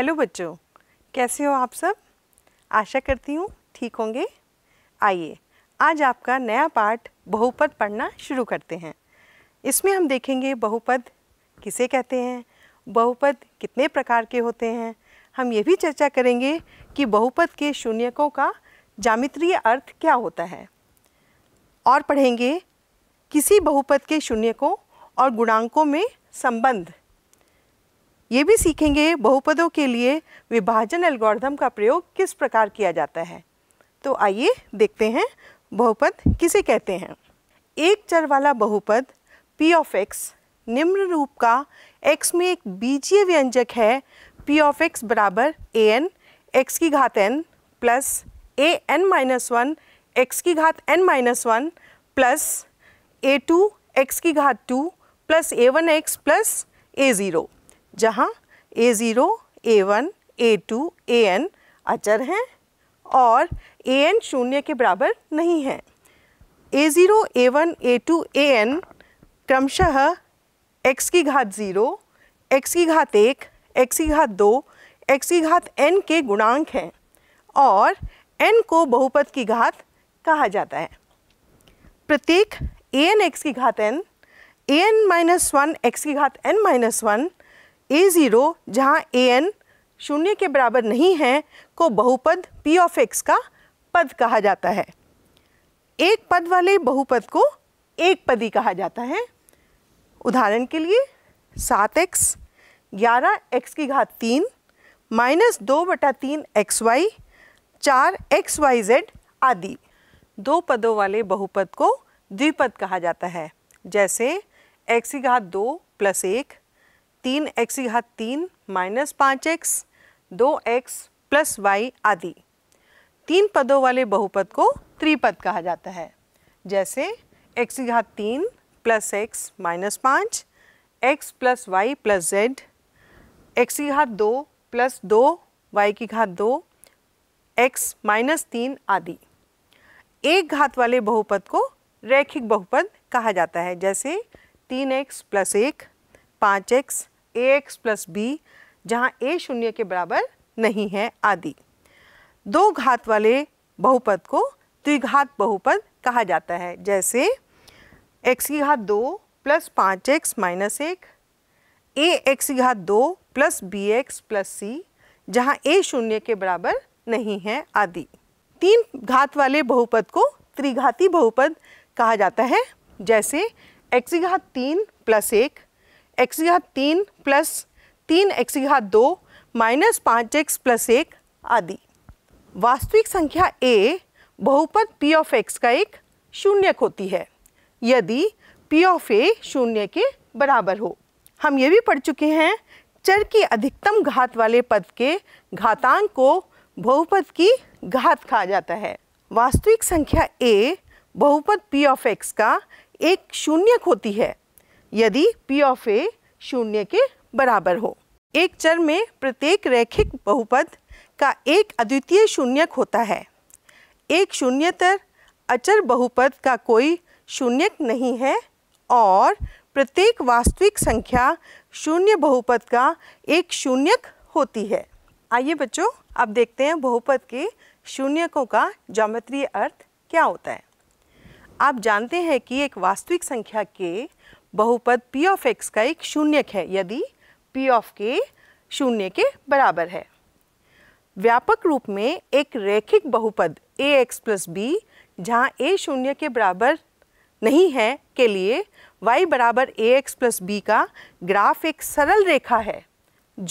hello बच्चों कैसे हो आप सब आशा करती हूँ ठीक होंगे आइए आज आपका नया पाठ बहुपद पढ़ना शुरू करते हैं इसमें हम देखेंगे बहुपद किसे कहते हैं बहुपद कितने प्रकार के होते हैं हम ये भी चर्चा करेंगे कि बहुपद के शून्यकों का जामित्रीय अर्थ क्या होता है और पढ़ेंगे किसी बहुपद के शून्यकों और गुणांकों में संबंध ये भी सीखेंगे बहुपदों के लिए विभाजन एल्गोरिथम का प्रयोग किस प्रकार किया जाता है तो आइए देखते हैं बहुपद किसे कहते हैं एक चर वाला बहुपद पी ऑफ एक्स निम्न रूप का एक्स में एक बीजीय व्यंजक है पी ऑफ एक्स बराबर ए एन एक्स की घात n plus a n minus one x की घात n minus one plus a two x की घात two plus a one x plus a zero जहाँ a zero a one a two a n अचर हैं और ए एन शून्य के बराबर नहीं है a zero a one a two a n क्रमशः एक्स की घात ज़ीरो एक्स की घात एक एक्स की घात दो एक्स की घात एन के गुणांक हैं और एन को बहुपद की घात कहा जाता है प्रत्येक ए एन एक्स की घात n a n minus one x की घात n minus one a zero जहाँ ए एन शून्य के बराबर नहीं है को बहुपद पी ऑफ एक्स का पद कहा जाता है एक पद वाले बहुपद को एक पदी कहा जाता है उदाहरण के लिए सात एक्स ग्यारह एक्स की घात तीन माइनस दो बटा तीन एक्स वाई चार एक्स वाई जेड आदि दो पदों वाले बहुपद को द्विपद कहा जाता है जैसे एक्स की घात दो प्लस एक तीन एक्स की घात तीन माइनस पाँच एक्स दो एक्स प्लस वाई आदि तीन पदों वाले बहुपद को त्रिपद कहा जाता है जैसे एक्स की घात तीन प्लस एक्स माइनस पाँच x plus y plus z x की घात दो प्लस दो वाई की घात दो एक्स माइनस तीन आदि एक घात वाले बहुपद को रैखिक बहुपद कहा जाता है जैसे तीन एक्स प्लस एक पाँच x a x plus b जहाँ ए शून्य के बराबर नहीं है आदि दो घात वाले बहुपद को त्रिघात बहुपद कहा जाता है जैसे एक्स की घात दो प्लस पाँच एक्स माइनस एक ए एक्स की घात दो plus b x plus c जहाँ ए शून्य के बराबर नहीं है आदि तीन घात वाले बहुपद को त्रिघाती बहुपद कहा जाता है जैसे एक्स की घात तीन प्लस एक एक्स घात तीन प्लस तीन एक्स घात दो माइनस पाँच एक्स प्लस एक आदि वास्तविक संख्या ए बहुपद पी ऑफ एक्स का एक शून्यक होती है यदि पी ऑफ ए शून्य के बराबर हो हम ये भी पढ़ चुके हैं चर की अधिकतम घात वाले पद के घातांक को बहुपद की घात कहा जाता है वास्तविक संख्या ए बहुपद पी ऑफ एक्स का एक शून्यक होती है यदि पी ऑफ A शून्य के बराबर हो एक चर में प्रत्येक रैखिक बहुपद का एक अद्वितीय शून्यक होता है एक शून्यतर अचर बहुपद का कोई शून्यक नहीं है और प्रत्येक वास्तविक संख्या शून्य बहुपद का एक शून्यक होती है आइए बच्चों अब देखते हैं बहुपद के शून्यकों का ज्योमेट्रीय अर्थ क्या होता है आप जानते हैं कि एक वास्तविक संख्या के बहुपद पी ऑफ एक्स का एक शून्यक है यदि पी ऑफ के शून्य के बराबर है व्यापक रूप में एक रैखिक बहुपद ए एक्स प्लस बी जहाँ ए शून्य के बराबर नहीं है के लिए वाई बराबर ए एक्स प्लस बी का ग्राफ एक सरल रेखा है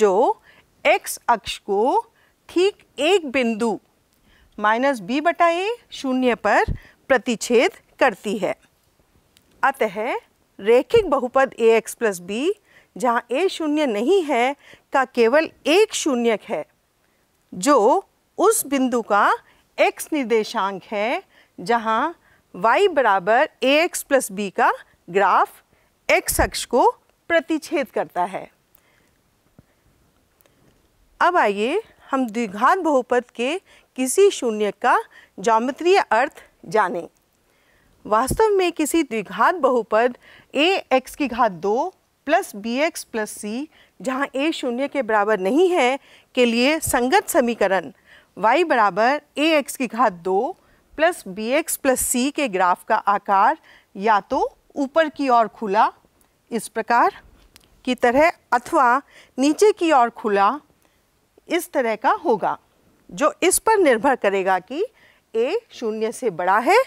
जो एक्स अक्ष को ठीक एक बिंदु माइनस बी बटा ए शून्य पर प्रतिच्छेद करती है अतः रेखिक बहुपद ए एक्स प्लस बी जहाँ ए शून्य नहीं है का केवल एक शून्यक है जो उस बिंदु का एक्स निर्देशांक है जहाँ वाई बराबर ए एक्स प्लस बी का ग्राफ एक्स अक्ष को प्रतिच्छेद करता है अब आइए हम द्विघात बहुपद के किसी शून्य का जामित्रीय अर्थ जानें वास्तव में किसी द्विघात बहुपद ए एक्स की घात दो plus b x plus c जहाँ ए शून्य के बराबर नहीं है के लिए संगत समीकरण वाई बराबर ए एक्स की घात दो plus b x plus c के ग्राफ का आकार या तो ऊपर की ओर खुला इस प्रकार की तरह अथवा नीचे की ओर खुला इस तरह का होगा जो इस पर निर्भर करेगा कि ए शून्य से बड़ा है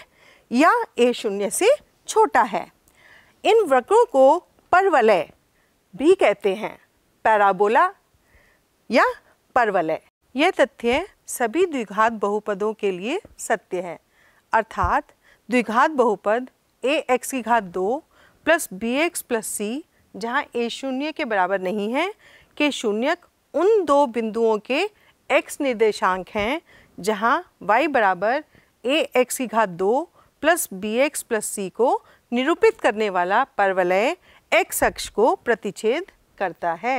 या ए शून्य से छोटा है इन वक्रों को परवलय भी कहते हैं पैराबोला या परवलय यह तथ्य सभी द्विघात बहुपदों के लिए सत्य है अर्थात द्विघात बहुपद ए एक्स की घात दो plus b x plus c जहाँ ए शून्य के बराबर नहीं है के शून्यक उन दो बिंदुओं के एक्स निर्देशांक हैं जहाँ वाई बराबर ए एक्स की घात दो plus b x plus c को निरूपित करने वाला परवलय एक्स अक्ष को प्रतिच्छेद करता है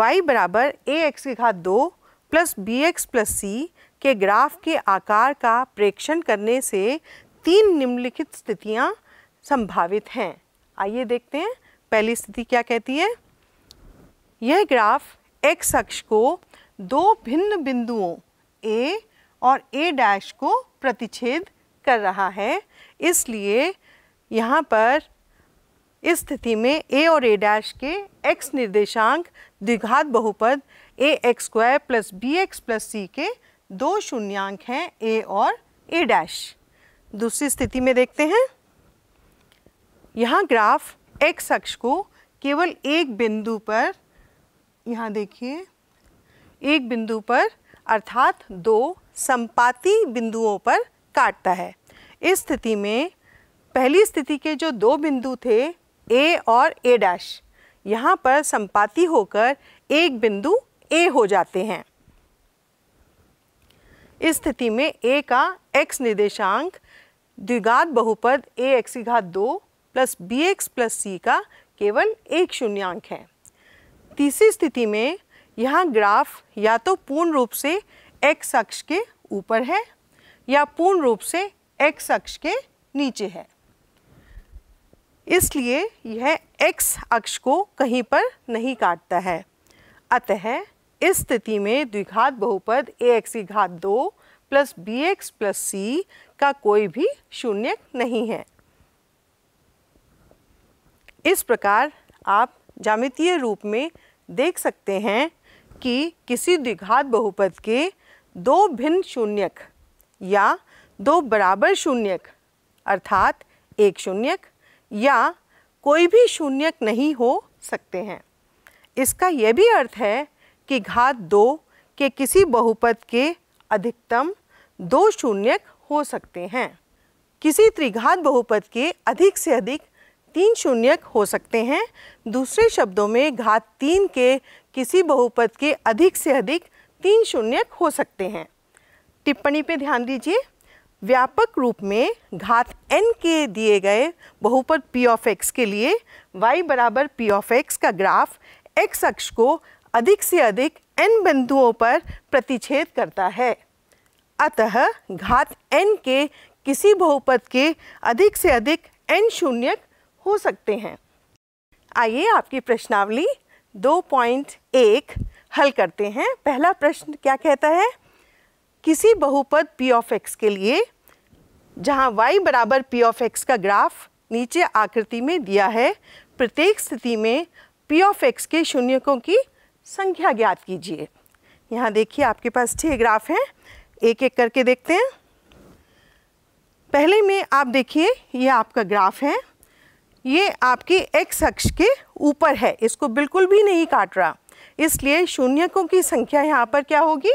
y बराबर ए एक्स की घात दो plus b x plus c के ग्राफ के आकार का प्रेक्षण करने से तीन निम्नलिखित स्थितियां संभावित हैं आइए देखते हैं पहली स्थिति क्या कहती है यह ग्राफ एक्स अक्ष को दो भिन्न बिंदुओं ए और ए डैश को प्रतिच्छेद कर रहा है इसलिए यहाँ पर इस स्थिति में ए और ए डैश के एक्स निर्देशांक द्विघात बहुपद a x square plus b x plus c के दो शून्यांक हैं ए और ए डैश दूसरी स्थिति में देखते हैं यहाँ ग्राफ एक्स अक्ष को केवल एक बिंदु पर यहाँ देखिए एक बिंदु पर अर्थात दो संपाती बिंदुओं पर काटता है इस स्थिति में पहली स्थिति के जो दो बिंदु थे ए और ए डैश यहाँ पर संपाति होकर एक बिंदु ए हो जाते हैं इस स्थिति में ए का एक्स निर्देशांक द्विघात बहुपद ए एक्स घात दो plus b x plus c का केवल एक शून्यांक है तीसरी स्थिति में यहाँ ग्राफ या तो पूर्ण रूप से एक्स अक्ष के ऊपर है या पूर्ण रूप से एक्स अक्ष के नीचे है इसलिए यह एक्स अक्ष को कहीं पर नहीं काटता है अतः इस स्थिति में द्विघात बहुपद ए एक्स की घात दो plus b x plus c का कोई भी शून्य नहीं है इस प्रकार आप जामितीय रूप में देख सकते हैं कि किसी द्विघात बहुपद के दो भिन्न शून्यक या दो बराबर शून्यक अर्थात एक शून्यक या कोई भी शून्यक नहीं हो सकते हैं इसका यह भी अर्थ है कि घात दो के किसी बहुपद के अधिकतम दो शून्यक हो सकते हैं किसी त्रिघात बहुपद के अधिक से अधिक तीन शून्यक हो सकते हैं दूसरे शब्दों में घात तीन के किसी बहुपद के अधिक से अधिक तीन शून्यक हो सकते हैं टिप्पणी पे ध्यान दीजिए व्यापक रूप में घात n के दिए गए बहुपद p ऑफ x के लिए y बराबर p ऑफ x का ग्राफ x अक्ष को अधिक से अधिक n बिंदुओं पर प्रतिच्छेद करता है अतः घात n के किसी बहुपद के अधिक से अधिक n शून्य हो सकते हैं आइए आपकी प्रश्नावली 2.1 हल करते हैं पहला प्रश्न क्या कहता है किसी बहुपद पी ऑफ एक्स के लिए जहाँ वाई बराबर पी ऑफ एक्स का ग्राफ नीचे आकृति में दिया है प्रत्येक स्थिति में पी ऑफ एक्स के शून्यकों की संख्या ज्ञात कीजिए यहाँ देखिए आपके पास छः ग्राफ हैं एक एक करके देखते हैं पहले में आप देखिए ये आपका ग्राफ है ये आपके एक्स अक्ष के ऊपर है इसको बिल्कुल भी नहीं काट रहा इसलिए शून्यकों की संख्या यहाँ पर क्या होगी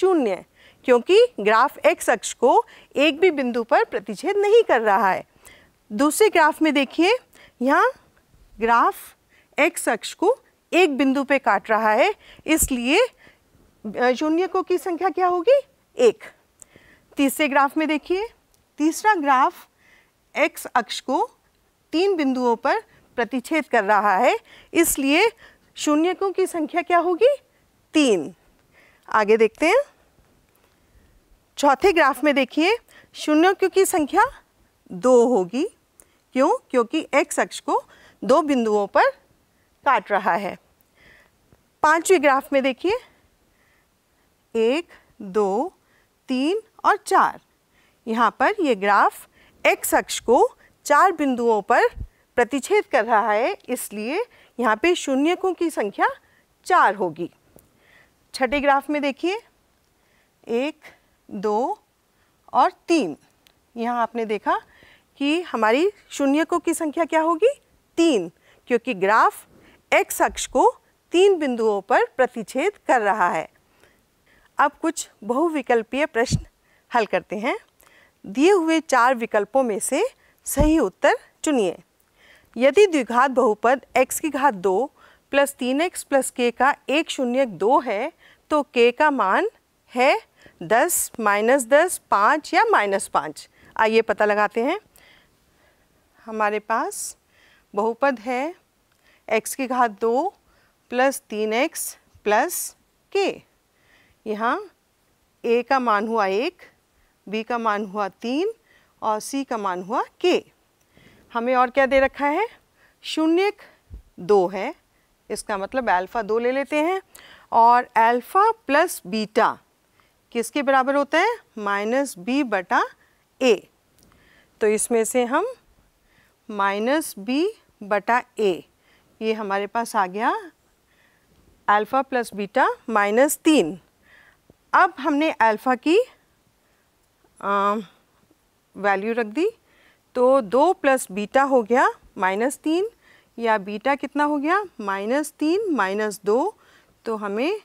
शून्य क्योंकि ग्राफ एक्स अक्ष को एक भी बिंदु पर प्रतिच्छेद नहीं कर रहा है दूसरे ग्राफ में देखिए यहाँ ग्राफ एक्स अक्ष को एक बिंदु पे काट रहा है इसलिए शून्यकों की संख्या क्या होगी एक तीसरे ग्राफ में देखिए तीसरा ग्राफ एक्स अक्ष को तीन बिंदुओं पर प्रतिच्छेद कर रहा है इसलिए शून्यकों की संख्या क्या होगी तीन आगे देखते हैं चौथे ग्राफ में देखिए शून्य की संख्या दो होगी क्यों क्योंकि एक्स अक्ष को दो बिंदुओं पर काट रहा है पांचवी ग्राफ में देखिए एक दो तीन और चार यहाँ पर ये ग्राफ एक्स अक्ष को चार बिंदुओं पर प्रतिच्छेद कर रहा है इसलिए यहाँ पे शून्यकों की संख्या चार होगी छठे ग्राफ में देखिए एक दो और तीन यहाँ आपने देखा कि हमारी शून्यकों की संख्या क्या होगी तीन क्योंकि ग्राफ एक्स अक्ष को तीन बिंदुओं पर प्रतिच्छेद कर रहा है अब कुछ बहुविकल्पीय प्रश्न हल करते हैं दिए हुए चार विकल्पों में से सही उत्तर चुनिए यदि द्विघात बहुपद x की घात दो प्लस तीन एक्स प्लस के का एक शून्य दो है तो k का मान है दस माइनस दस पाँच या माइनस पाँच आइए पता लगाते हैं हमारे पास बहुपद है x की घात दो प्लस तीन एक्स प्लस के यहाँ a का मान हुआ एक b का मान हुआ तीन और c का मान हुआ k हमें और क्या दे रखा है शून्य दो है इसका मतलब अल्फ़ा दो ले लेते हैं और अल्फ़ा प्लस बीटा किसके बराबर होता है माइनस बी बटा ए तो इसमें से हम माइनस बी बटा ए ये हमारे पास आ गया अल्फ़ा प्लस बीटा माइनस तीन अब हमने अल्फ़ा की वैल्यू रख दी तो दो प्लस बीटा हो गया माइनस तीन या बीटा कितना हो गया माइनस तीन माइनस दो तो हमें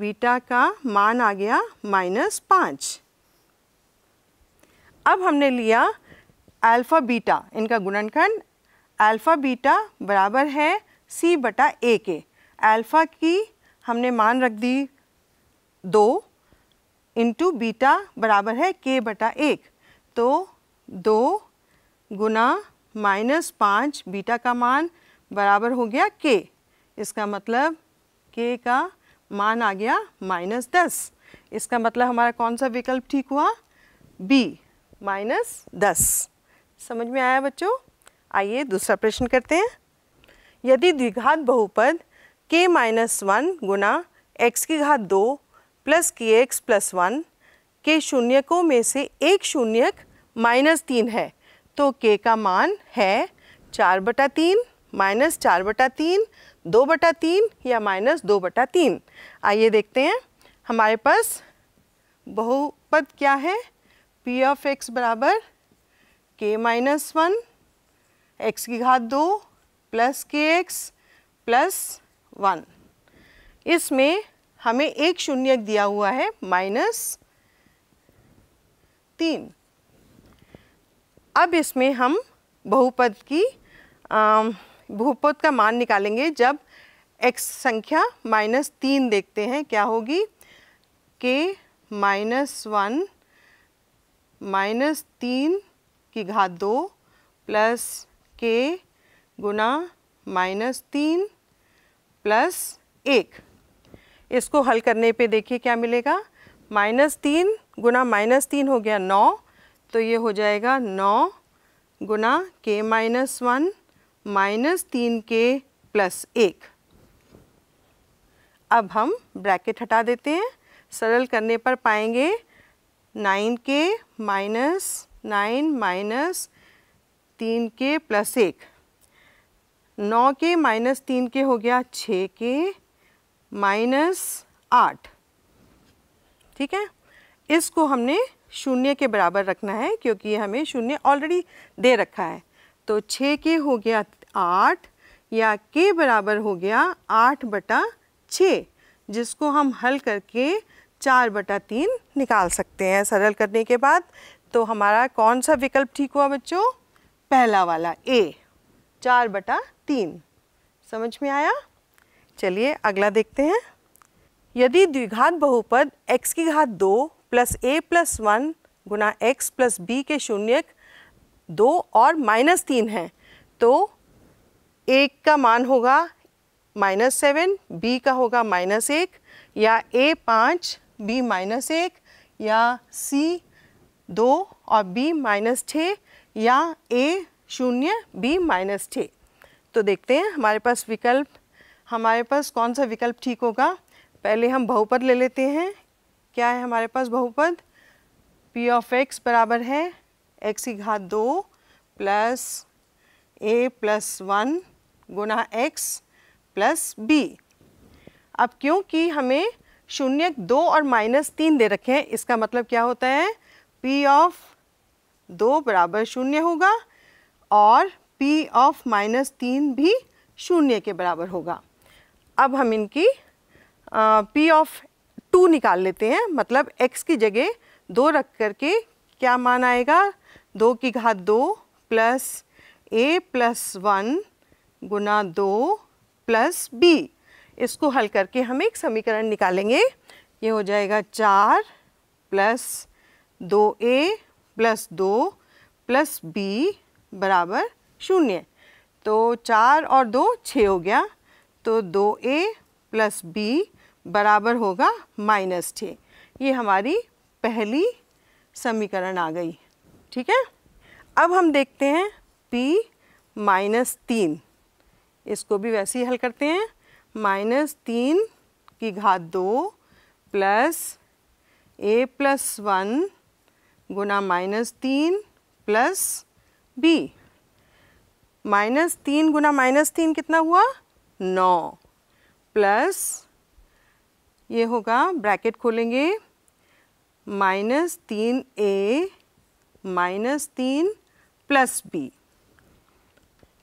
बीटा का मान आ गया माइनस पाँच अब हमने लिया अल्फ़ा बीटा इनका गुणनखंड अल्फ़ा बीटा बराबर है सी बटा ए के अल्फ़ा की हमने मान रख दी दो इंटू बीटा बराबर है के बटा एक तो दो गुना माइनस पाँच बीटा का मान बराबर हो गया के इसका मतलब के का मान आ गया माइनस दस इसका मतलब हमारा कौन सा विकल्प ठीक हुआ बी माइनस दस समझ में आया बच्चों आइए दूसरा प्रश्न करते हैं यदि द्विघात बहुपद के माइनस वन गुना एक्स की घात दो प्लस के एक्स प्लस वन के शून्यकों में से एक शून्यक माइनस तीन है तो के का मान है चार बटा तीन माइनस चार बटा तीन दो बटा तीन या माइनस दो बटा तीन आइए देखते हैं हमारे पास बहुपद क्या है पी ऑफ एक्स बराबर के माइनस वन एक्स की घात दो प्लस के एक्स प्लस वन इसमें हमें एक शून्य दिया हुआ है माइनस तीन अब इसमें हम बहुपद की आ, भूपद का मान निकालेंगे जब x संख्या माइनस तीन देखते हैं क्या होगी k माइनस वन माइनस तीन की घात दो प्लस के गुना माइनस तीन प्लस एक इसको हल करने पे देखिए क्या मिलेगा माइनस तीन गुना माइनस तीन हो गया नौ तो ये हो जाएगा नौ गुना के माइनस वन माइनस तीन के प्लस एक अब हम ब्रैकेट हटा देते हैं सरल करने पर पाएंगे नाइन के माइनस नाइन माइनस तीन के प्लस एक नौ के माइनस तीन के हो गया छः के माइनस आठ ठीक है इसको हमने शून्य के बराबर रखना है क्योंकि हमें शून्य ऑलरेडी दे रखा है तो छः के हो गया आठ या के बराबर हो गया आठ बटा छ जिसको हम हल करके चार बटा तीन निकाल सकते हैं सरल करने के बाद तो हमारा कौन सा विकल्प ठीक हुआ बच्चों पहला वाला ए चार बटा तीन समझ में आया चलिए अगला देखते हैं यदि द्विघात बहुपद x की घात दो प्लस ए प्लस वन गुना एक्स प्लस बी के शून्यक दो और माइनस तीन हैं तो एक का मान होगा माइनस सेवन बी का होगा माइनस एक या ए पाँच बी माइनस एक या सी दो और बी माइनस छः या ए शून्य बी माइनस छः तो देखते हैं हमारे पास विकल्प हमारे पास कौन सा विकल्प ठीक होगा पहले हम बहुपद ले लेते हैं क्या है हमारे पास बहुपद पी ऑफ एक्स बराबर है x की घात दो प्लस ए प्लस वन गुना एक्स प्लस बी अब क्योंकि हमें शून्य दो और माइनस तीन दे रखे हैं इसका मतलब क्या होता है p ऑफ दो बराबर शून्य होगा और p ऑफ माइनस तीन भी शून्य के बराबर होगा अब हम इनकी आ, p ऑफ टू निकाल लेते हैं मतलब x की जगह दो रख करके क्या मान आएगा दो की घात दो प्लस ए प्लस वन गुना दो प्लस बी इसको हल करके हम एक समीकरण निकालेंगे ये हो जाएगा चार प्लस दो ए प्लस दो प्लस बी बराबर शून्य तो चार और दो छः हो गया तो दो ए प्लस बी बराबर होगा माइनस छः ये हमारी पहली समीकरण आ गई ठीक है अब हम देखते हैं p माइनस तीन इसको भी वैसे ही हल करते हैं माइनस तीन की घात दो प्लस ए प्लस वन गुना माइनस तीन प्लस बी माइनस तीन गुना माइनस तीन कितना हुआ नौ प्लस ये होगा ब्रैकेट खोलेंगे माइनस तीन ए माइनस तीन प्लस बी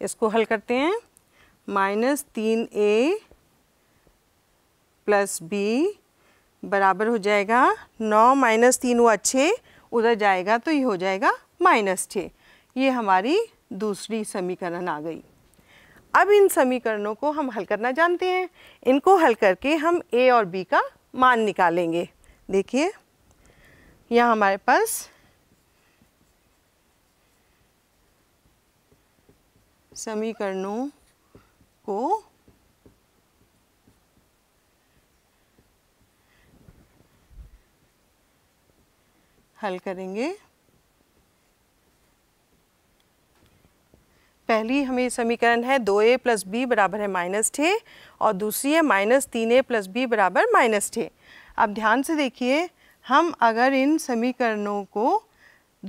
इसको हल करते हैं माइनस तीन ए प्लस बी बराबर हो जाएगा नौ माइनस तीन हुआ छः उधर जाएगा तो ये हो जाएगा माइनस छः ये हमारी दूसरी समीकरण आ गई अब इन समीकरणों को हम हल करना जानते हैं इनको हल करके हम ए और बी का मान निकालेंगे देखिए यहाँ हमारे पास समीकरणों को हल करेंगे पहली हमें समीकरण है दो ए प्लस बी बराबर है माइनस छः और दूसरी है माइनस तीन ए प्लस बी बराबर माइनस छः अब ध्यान से देखिए हम अगर इन समीकरणों को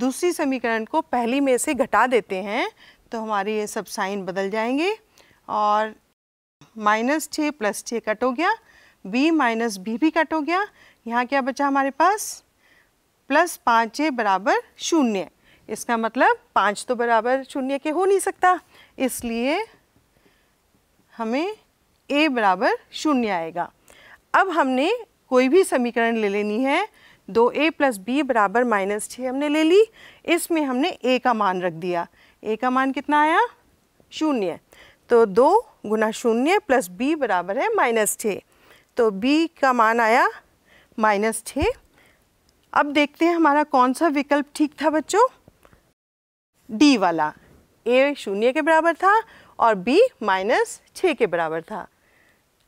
दूसरी समीकरण को पहली में से घटा देते हैं तो हमारे ये सब साइन बदल जाएंगे और माइनस छः प्लस छः कट हो गया बी माइनस बी भी कट हो गया यहाँ क्या बचा हमारे पास प्लस पाँच छः बराबर शून्य इसका मतलब पाँच तो बराबर शून्य के हो नहीं सकता इसलिए हमें ए बराबर शून्य आएगा अब हमने कोई भी समीकरण ले लेनी है दो ए प्लस बी बराबर माइनस छः हमने ले ली इसमें हमने ए का मान रख दिया ए का मान कितना आया शून्य तो दो गुना शून्य प्लस बी बराबर है माइनस छः तो बी का मान आया माइनस छः अब देखते हैं हमारा कौन सा विकल्प ठीक था बच्चों डी वाला ए शून्य के बराबर था और बी माइनस छः के बराबर था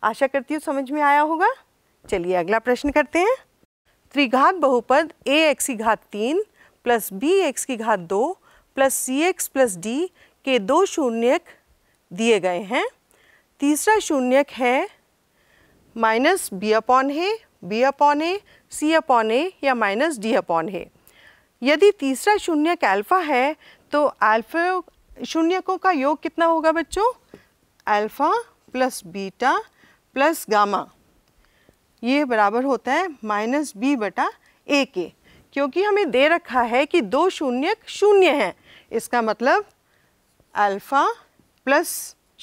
आशा करती हूँ समझ में आया होगा चलिए अगला प्रश्न करते हैं त्रिघात बहुपद ए एक्स की घात तीन प्लस बी एक्स की घात दो plus c x plus d के दो शून्यक दिए गए हैं तीसरा शून्यक है माइनस बी अपॉन है b upon a c upon a या माइनस डी अपॉन है यदि तीसरा शून्यक अल्फ़ा है तो अल्फ़ा शून्यकों का योग कितना होगा बच्चों alpha plus beta plus gamma ये बराबर होता है माइनस बी बटा ए के क्योंकि हमें दे रखा है कि दो शून्यक शून्य हैं इसका मतलब अल्फ़ा प्लस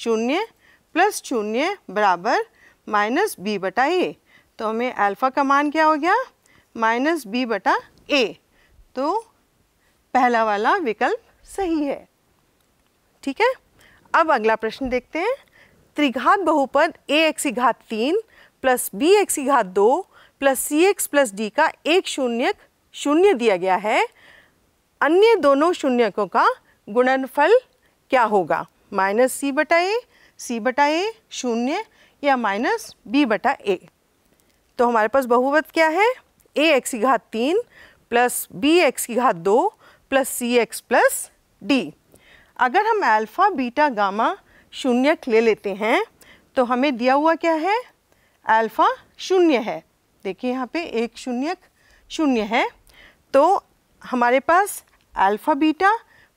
शून्य प्लस शून्य बराबर माइनस बी बटा ए तो हमें अल्फ़ा का मान क्या हो गया माइनस बी बटा ए तो पहला वाला विकल्प सही है ठीक है अब अगला प्रश्न देखते हैं त्रिघात बहुपद ए एक्स घात तीन प्लस बी एक्स घात दो plus c x plus d का एक शून्य शून्य दिया गया है अन्य दोनों शून्यकों का गुणनफल क्या होगा माइनस सी बटा ए सी बटा ए शून्य या माइनस बी बटा ए तो हमारे पास बहुवत क्या है ए एक्स की घात तीन प्लस बी एक्स की घात दो plus c x plus d अगर हम अल्फ़ा बीटा गामा शून्यक ले लेते हैं तो हमें दिया हुआ क्या है अल्फ़ा शून्य है देखिए यहाँ पे एक शून्यक शून्य है तो हमारे पास alpha beta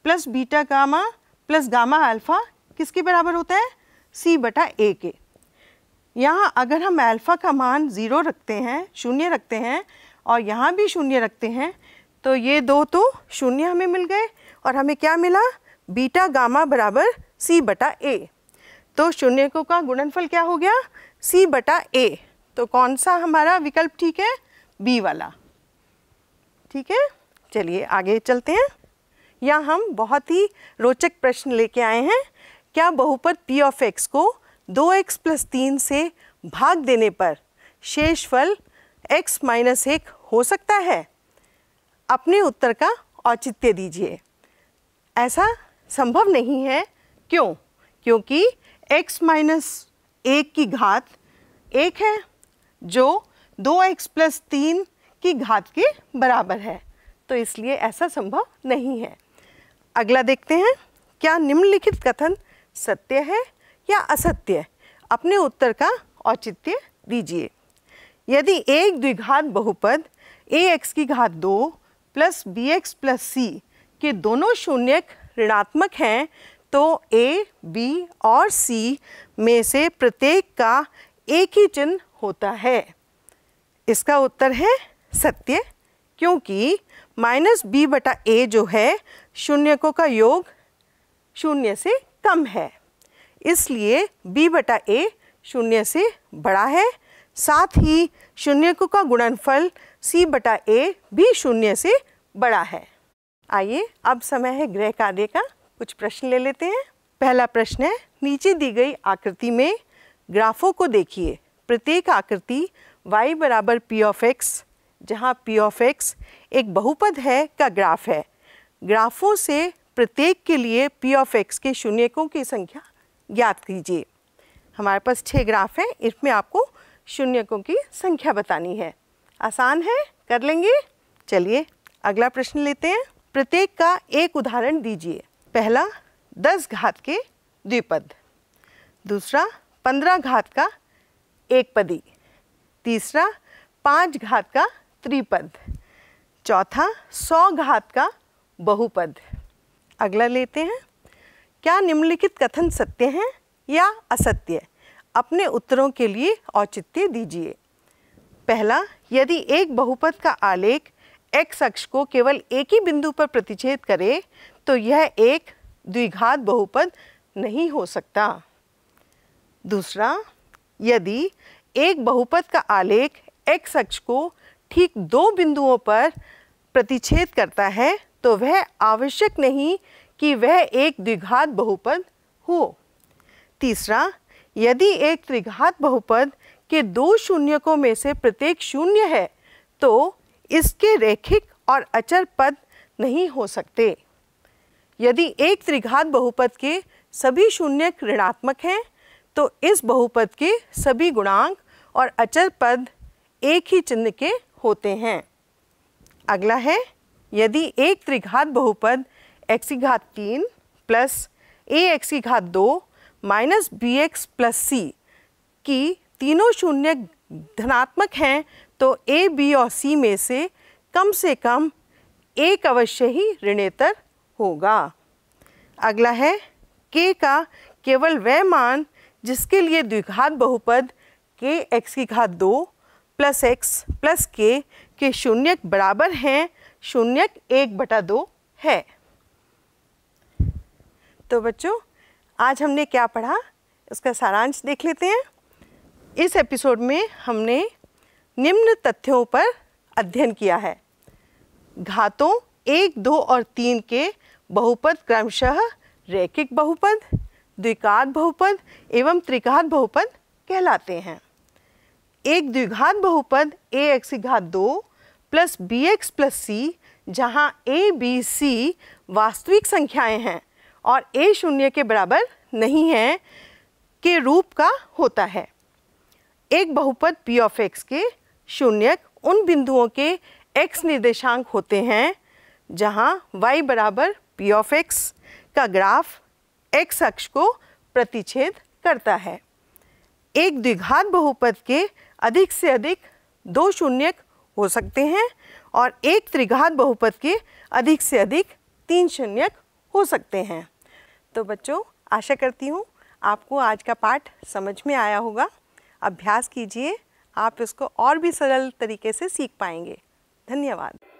plus beta gamma plus gamma alpha किसके बराबर होता है सी बटा ए के यहाँ अगर हम अल्फ़ा का मान ज़ीरो रखते हैं शून्य रखते हैं और यहाँ भी शून्य रखते हैं तो ये दो तो शून्य हमें मिल गए और हमें क्या मिला बीटा गामा बराबर सी बटा ए तो शून्य को का गुणनफल क्या हो गया सी बटा ए तो कौन सा हमारा विकल्प ठीक है बी वाला ठीक है चलिए आगे चलते हैं या हम बहुत ही रोचक प्रश्न लेके आए हैं क्या बहुपद पी ऑफ एक्स को दो एक्स प्लस तीन से भाग देने पर शेष फल एक्स माइनस एक हो सकता है अपने उत्तर का औचित्य दीजिए ऐसा संभव नहीं है क्यों क्योंकि x माइनस एक की घात एक है जो दो एक्स प्लस तीन की घात के बराबर है तो इसलिए ऐसा संभव नहीं है अगला देखते हैं क्या निम्नलिखित कथन सत्य है या असत्य अपने उत्तर का औचित्य दीजिए यदि एक द्विघात बहुपद ए एक्स की घात दो plus b x plus c के दोनों शून्यक ऋणात्मक हैं तो ए बी और सी में से प्रत्येक का एक ही चिन्ह होता है इसका उत्तर है सत्य क्योंकि माइनस बी बटा ए जो है शून्यकों का योग शून्य से कम है इसलिए बी बटा ए शून्य से बड़ा है साथ ही शून्यकों का गुणनफल सी बटा ए भी शून्य से बड़ा है आइए अब समय है गृह कार्य का कुछ प्रश्न ले लेते हैं पहला प्रश्न है नीचे दी गई आकृति में ग्राफों को देखिए प्रत्येक आकृति y बराबर पी ऑफ एक्स जहाँ पी ऑफ एक्स एक बहुपद है का ग्राफ है ग्राफों से प्रत्येक के लिए पी ऑफ एक्स के शून्यकों की संख्या ज्ञात कीजिए हमारे पास छः ग्राफ हैं इसमें आपको शून्यकों की संख्या बतानी है आसान है कर लेंगे चलिए अगला प्रश्न लेते हैं प्रत्येक का एक उदाहरण दीजिए पहला दस घात के द्विपद दूसरा पंद्रह घात का एक पदी तीसरा पाँच घात का त्रिपद चौथा सौ घात का बहुपद अगला लेते हैं क्या निम्नलिखित कथन सत्य हैं या असत्य अपने उत्तरों के लिए औचित्य दीजिए पहला यदि एक बहुपद का आलेख एक्स अक्ष को केवल एक ही बिंदु पर प्रतिच्छेद करे तो यह एक द्विघात बहुपद नहीं हो सकता दूसरा यदि एक बहुपद का आलेख एक्स अक्ष को ठीक दो बिंदुओं पर प्रतिच्छेद करता है तो वह आवश्यक नहीं कि वह एक द्विघात बहुपद हो तीसरा यदि एक त्रिघात बहुपद के दो शून्यकों में से प्रत्येक शून्य है तो इसके रैखिक और अचर पद नहीं हो सकते यदि एक त्रिघात बहुपद के सभी शून्य ऋणात्मक हैं तो इस बहुपद के सभी गुणांक और अचर पद एक ही चिन्ह के होते हैं अगला है यदि एक त्रिघात बहुपद एक्स की घात तीन प्लस ए एक्स की घात दो minus b x plus c की तीनों शून्य धनात्मक हैं तो ए बी और सी में से कम से कम एक अवश्य ही ऋणेतर होगा अगला है के का केवल वह मान जिसके लिए द्विघात बहुपद के एक्स की घात दो प्लस एक्स प्लस के के शून्यक बराबर हैं शून्यक एक बटा दो है तो बच्चों आज हमने क्या पढ़ा इसका सारांश देख लेते हैं इस एपिसोड में हमने निम्न तथ्यों पर अध्ययन किया है घातों एक दो और तीन के बहुपद क्रमशः रैखिक बहुपद द्विकात बहुपद एवं त्रिकात बहुपद कहलाते हैं एक द्विघात बहुपद ए एक्स घात दो plus b x plus c जहाँ ए बी सी वास्तविक संख्याएं हैं और ए शून्य के बराबर नहीं है के रूप का होता है एक बहुपद पी ऑफ एक्स के शून्य उन बिंदुओं के एक्स निर्देशांक होते हैं जहाँ वाई बराबर पी ऑफ एक्स का ग्राफ एक्स अक्ष को प्रतिच्छेद करता है एक द्विघात बहुपद के अधिक से अधिक दो शून्यक हो सकते हैं और एक त्रिघात बहुपद के अधिक से अधिक तीन शून्यक हो सकते हैं तो बच्चों आशा करती हूँ आपको आज का पाठ समझ में आया होगा अभ्यास कीजिए आप इसको और भी सरल तरीके से सीख पाएंगे धन्यवाद